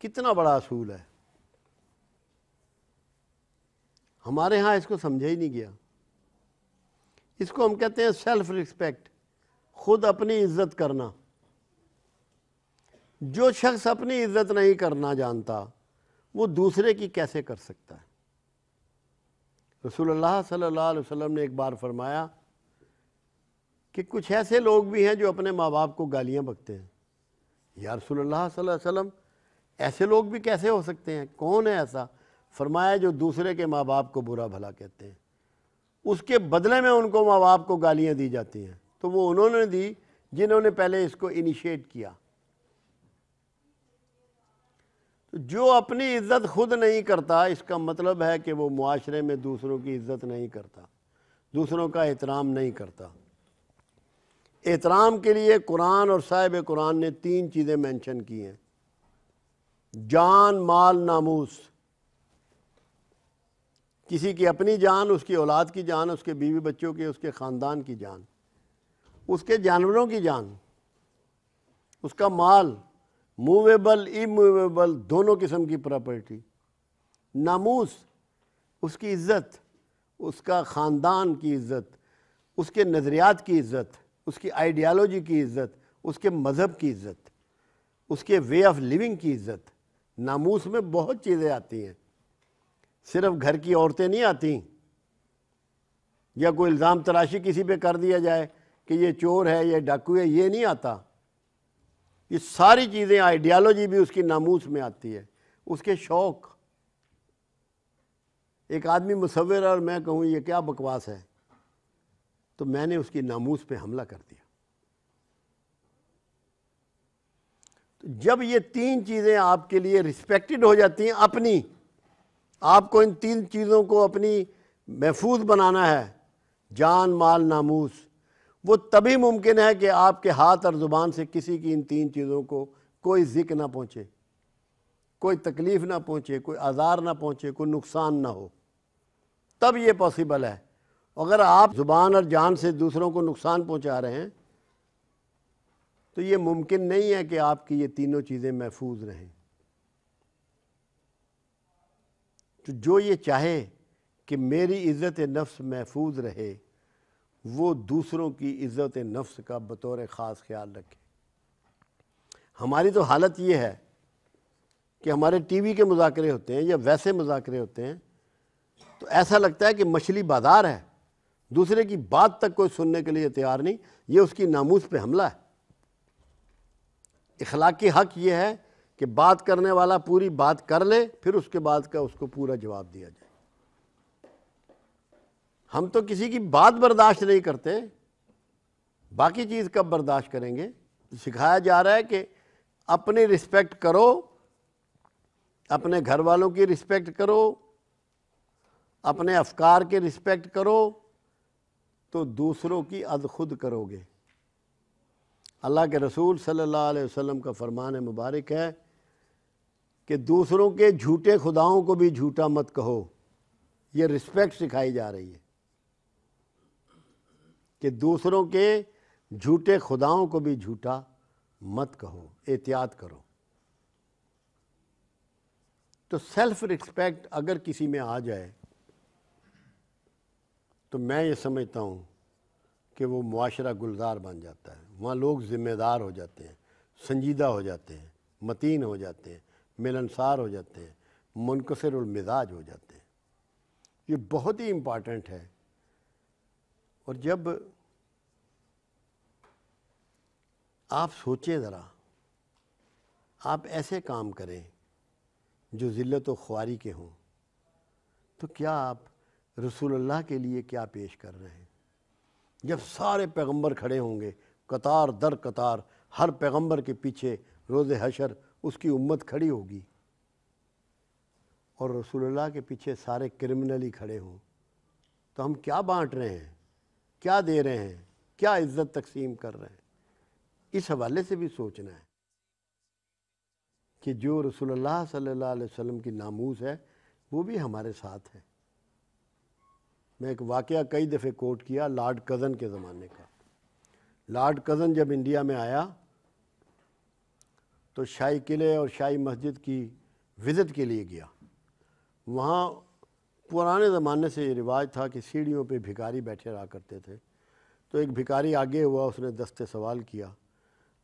कितना बड़ा असूल है हमारे यहाँ इसको समझा ही नहीं गया इसको हम कहते हैं सेल्फ रिस्पेक्ट खुद अपनी इज्जत करना जो शख्स अपनी इज्जत नहीं करना जानता वो दूसरे की कैसे कर सकता है रसूलुल्लाह सल्लल्लाहु अलैहि वसल्लम ने एक बार फरमाया कि कुछ ऐसे लोग भी हैं जो अपने माँ बाप को गालियाँ बकते हैं या रसूलुल्लाह सल्लल्लाहु अलैहि वसल्लम ऐसे लोग भी कैसे हो सकते हैं कौन है ऐसा फरमाया जो दूसरे के माँ बाप को बुरा भला कहते हैं उसके बदले में उनको माँ बाप को गालियाँ दी जाती हैं तो वो उन्होंने दी जिन्होंने पहले इसको इनिशिएट किया तो जो अपनी इज्जत खुद नहीं करता इसका मतलब है कि वो मुआरे में दूसरों की इज्जत नहीं करता दूसरों का एहतराम नहीं करता एहतराम के लिए कुरान और साहिब कुरान ने तीन चीज़ें मेंशन की हैं जान माल नामूस किसी की अपनी जान उसकी औलाद की जान उसके बीवी बच्चों की उसके ख़ानदान की जान उसके जानवरों की जान उसका माल मूवेबल इमूवेबल दोनों किस्म की प्रॉपर्टी नामूस उसकी इज़्ज़त उसका ख़ानदान की इज़्ज़त उसके नज़रियात की इज़्ज़त उसकी आइडियालॉजी की इज़्ज़त उसके मज़हब की इज़्ज़त उसके वे ऑफ़ लिविंग की इज़्ज़त नामूस में बहुत चीज़ें आती हैं सिर्फ घर की औरतें नहीं आती या कोई इल्ज़ाम तराशी किसी पे कर दिया जाए कि ये चोर है ये डाकू है ये नहीं आता ये सारी चीज़ें आइडियालॉजी भी उसकी नामूस में आती है उसके शौक़ एक आदमी मुसवर और मैं कहूँ ये क्या बकवास है तो मैंने उसकी नामूस पे हमला कर दिया जब ये तीन चीज़ें आपके लिए रिस्पेक्टेड हो जाती हैं अपनी आपको इन तीन चीज़ों को अपनी महफूज बनाना है जान माल नामूस वो तभी मुमकिन है कि आपके हाथ और ज़ुबान से किसी की इन तीन चीज़ों को कोई जिक ना पहुँचे कोई तकलीफ़ ना पहुँचे कोई आज़ार ना पहुँचे कोई नुकसान ना हो तब ये पॉसिबल है अगर आप ज़ुबान और जान से दूसरों को नुकसान पहुँचा रहे हैं तो ये मुमकिन नहीं है कि आपकी ये तीनों चीज़ें महफूज रहें तो जो ये चाहे कि मेरी इज़्ज़त नफ्स महफूज रहे वो दूसरों की इज़्ज़त नफ्स का बतौर ख़ास ख्याल रखे हमारी तो हालत ये है कि हमारे टीवी के मुजाकरे होते हैं या वैसे मुजाकरे होते हैं तो ऐसा लगता है कि मछली बाजार है दूसरे की बात तक कोई सुनने के लिए तैयार नहीं ये उसकी नामूस पे हमला है इखलाकी हक ये है कि बात करने वाला पूरी बात कर ले फिर उसके बाद का उसको पूरा जवाब दिया जाए हम तो किसी की बात बर्दाश्त नहीं करते बाकी चीज़ कब बर्दाश्त करेंगे सिखाया जा रहा है कि अपनी रिस्पेक्ट करो अपने घर वालों की रिस्पेक्ट करो अपने अफकार की रिस्पेक्ट करो तो दूसरों की अद खुद करोगे अल्लाह के रसूल सल्लल्लाहु अलैहि वसल्लम का फरमान मुबारक है कि दूसरों के झूठे खुदाओं को भी झूठा मत कहो ये रिस्पेक्ट सिखाई जा रही है कि दूसरों के झूठे खुदाओं को भी झूठा मत कहो एहतियात करो तो सेल्फ रिस्पेक्ट अगर किसी में आ जाए तो मैं ये समझता हूँ कि वो माशरा गुलजार बन जाता है वहाँ लोग ज़िम्मेदार हो जाते हैं संजीदा हो जाते हैं मतीन हो जाते हैं मिलनसार हो जाते हैं मुनकसर मिजाज हो जाते हैं ये बहुत ही इम्पॉर्टेंट है और जब आप सोचें ज़रा आप ऐसे काम करें जो ज़िलत व ख्वारी के हों तो क्या आप रसूलुल्लाह के लिए क्या पेश कर रहे हैं जब सारे पैगंबर खड़े होंगे कतार दर कतार हर पैगंबर के पीछे रोज़ हशर उसकी उम्मत खड़ी होगी और रसूलुल्लाह के पीछे सारे क्रिमिनली खड़े हों तो हम क्या बांट रहे हैं क्या दे रहे हैं क्या इज्जत तकसीम कर रहे हैं इस हवाले से भी सोचना है कि जो रसूलुल्लाह सल्लल्लाहु अलैहि वसल्लम की नामूस है वो भी हमारे साथ है मैं एक वाक़ कई दफ़े कोट किया लॉर्ड कज़न के ज़माने का लॉर्ड कज़न जब इंडिया में आया तो शाही किले और शाही मस्जिद की विज़िट के लिए गया वहाँ पुराने ज़माने से ये रिवाज था कि सीढ़ियों पे भिखारी बैठे रहा करते थे तो एक भिखारी आगे हुआ उसने दस्ते सवाल किया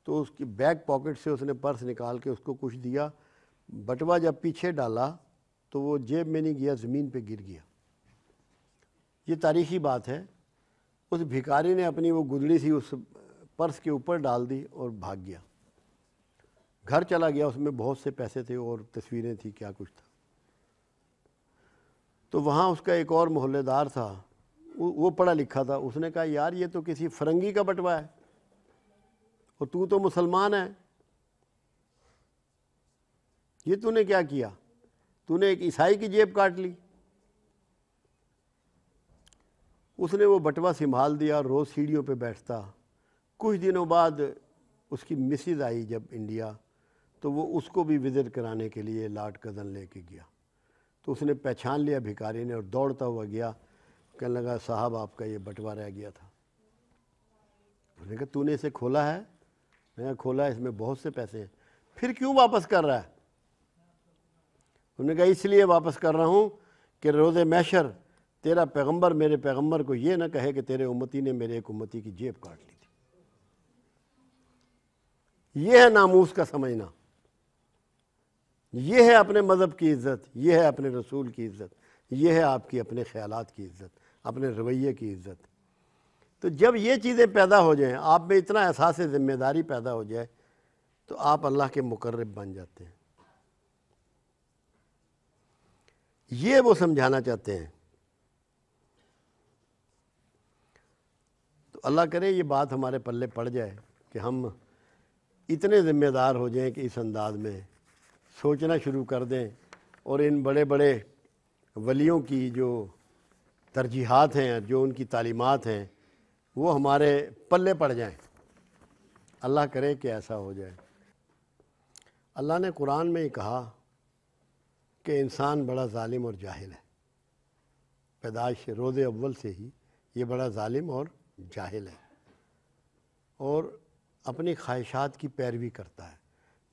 तो उसकी बैक पॉकेट से उसने पर्स निकाल के उसको कुछ दिया बटवा जब पीछे डाला तो वो जेब में नहीं गया ज़मीन पे गिर गया ये तारीखी बात है उस भिकारी ने अपनी वो गुदड़ी थी उस पर्स के ऊपर डाल दी और भाग गया घर चला गया उसमें बहुत से पैसे थे और तस्वीरें थी क्या कुछ था तो वहाँ उसका एक और मोहल्लेदार था वो पढ़ा लिखा था उसने कहा यार ये तो किसी फरंगी का बटवा है और तू तो मुसलमान है ये तूने क्या किया तूने एक ईसाई की जेब काट ली उसने वो बटवा संभाल दिया रोज़ सीढ़ियों पे बैठता कुछ दिनों बाद उसकी मिसिज आई जब इंडिया तो वो उसको भी विज़िट कराने के लिए लाड कज़न लेके गया तो उसने पहचान लिया भिखारी ने और दौड़ता हुआ गया कहने लगा साहब आपका ये बटवा रह गया था उसने कहा तूने इसे खोला है मैंने खोला है इसमें बहुत से पैसे हैं फिर क्यों वापस कर रहा है उन्होंने कहा इसलिए वापस कर रहा हूँ कि रोज़ मैशर तेरा पैगंबर मेरे पैगंबर को ये ना कहे कि तेरे उम्मती ने मेरे एक उम्मती की जेब काट ली थी यह है नामूस का समझना यह है अपने मज़हब की इज़्ज़त यह है अपने रसूल की इज़्ज़त यह है आपकी अपने ख्याल की इज़्ज़त अपने रवैये की इज़्ज़त तो जब ये चीज़ें पैदा हो जाएं आप में इतना एहसास ज़िम्मेदारी पैदा हो जाए तो आप अल्लाह के मुकर्रब बन जाते हैं ये वो समझाना चाहते हैं अल्लाह करे ये बात हमारे पल्ले पड़ जाए कि हम इतने ज़िम्मेदार हो जाएं कि इस अंदाज में सोचना शुरू कर दें और इन बड़े बड़े वलियों की जो तरजीहत हैं जो उनकी तालीमत हैं वो हमारे पल्ले पड़ जाएं अल्लाह करे कि ऐसा हो जाए अल्लाह ने कुरान में ही कहा कि इंसान बड़ा ालिम और जाहिल है पैदाइश रोज़ अव्वल से ही ये बड़ा ालिम और जाहिल है और अपनी ख्वाहिशात की पैरवी करता है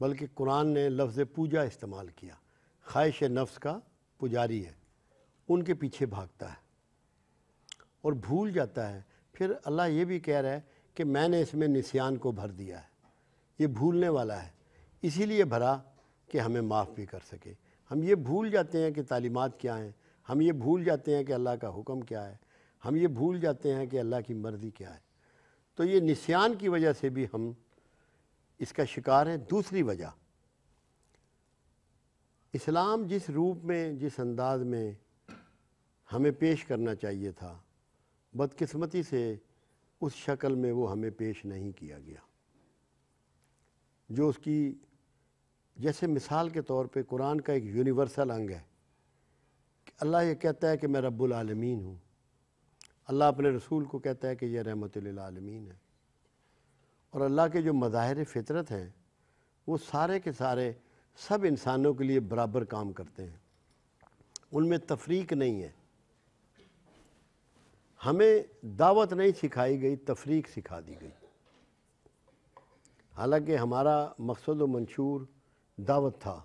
बल्कि कुरान ने लफ्ज़ पूजा इस्तेमाल किया ख्वाहिश नफ्स का पुजारी है उनके पीछे भागता है और भूल जाता है फिर अल्लाह ये भी कह रहा है कि मैंने इसमें निशान को भर दिया है ये भूलने वाला है इसीलिए भरा कि हमें माफ़ भी कर सके हम ये भूल जाते हैं कि तालीमत क्या हैं हम ये भूल जाते हैं कि अल्लाह का हुक्म क्या है हम ये भूल जाते हैं कि अल्लाह की मर्ज़ी क्या है तो ये निस्यान की वजह से भी हम इसका शिकार हैं दूसरी वजह इस्लाम जिस रूप में जिस अंदाज में हमें पेश करना चाहिए था बदकिस्मती से उस शक्ल में वो हमें पेश नहीं किया गया जो उसकी जैसे मिसाल के तौर पे कुरान का एक यूनिवर्सल अंग है कि अल्लाह ये कहता है कि मैं रब्बुल आलमीन हूँ अल्लाह अपने रसूल को कहता है कि यह रहमत आलमीन है और अल्लाह के जो मज़ाहिर फितरत हैं वो सारे के सारे सब इंसानों के लिए बराबर काम करते हैं उनमें तफरीक नहीं है हमें दावत नहीं सिखाई गई तफरीक सिखा दी गई हालांकि हमारा मकसद व मंशूर दावत था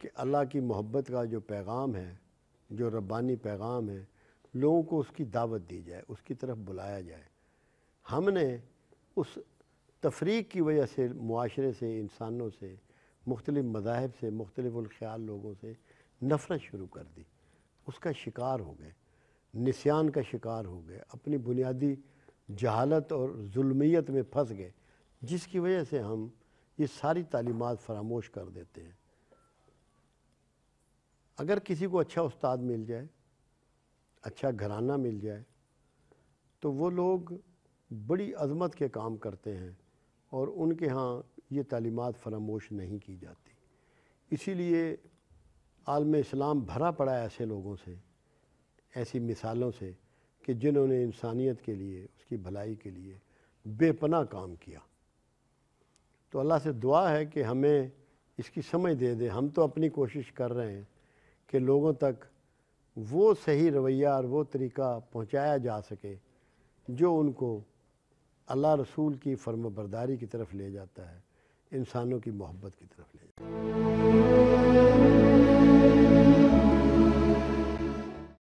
कि अल्लाह की मोहब्बत का जो पैगाम है जो रब्बानी पैगाम है लोगों को उसकी दावत दी जाए उसकी तरफ बुलाया जाए हमने उस तफरीक की वजह से माशरे से इंसानों से मुख्तलिफ मजाहब से मुख्तलिफ़ाल लोगों से नफ़रत शुरू कर दी उसका शिकार हो गए निशान का शिकार हो गए अपनी बुनियादी जहालत और जुल्मियत में फंस गए जिसकी वजह से हम ये सारी तालीमत फरामोश कर देते हैं अगर किसी को अच्छा उस्ताद मिल जाए अच्छा घराना मिल जाए तो वो लोग बड़ी अजमत के काम करते हैं और उनके यहाँ ये तालीमत फरामोश नहीं की जाती इसीलिए आलम इस्लाम भरा पड़ा है ऐसे लोगों से ऐसी मिसालों से कि जिन्होंने इंसानियत के लिए उसकी भलाई के लिए बेपना काम किया तो अल्लाह से दुआ है कि हमें इसकी समझ दे दे हम तो अपनी कोशिश कर रहे हैं कि लोगों तक वो सही रवैया और वो तरीका पहुंचाया जा सके जो उनको अल्लाह रसूल की फर्म बरदारी की तरफ ले जाता है इंसानों की मोहब्बत की तरफ ले जाता है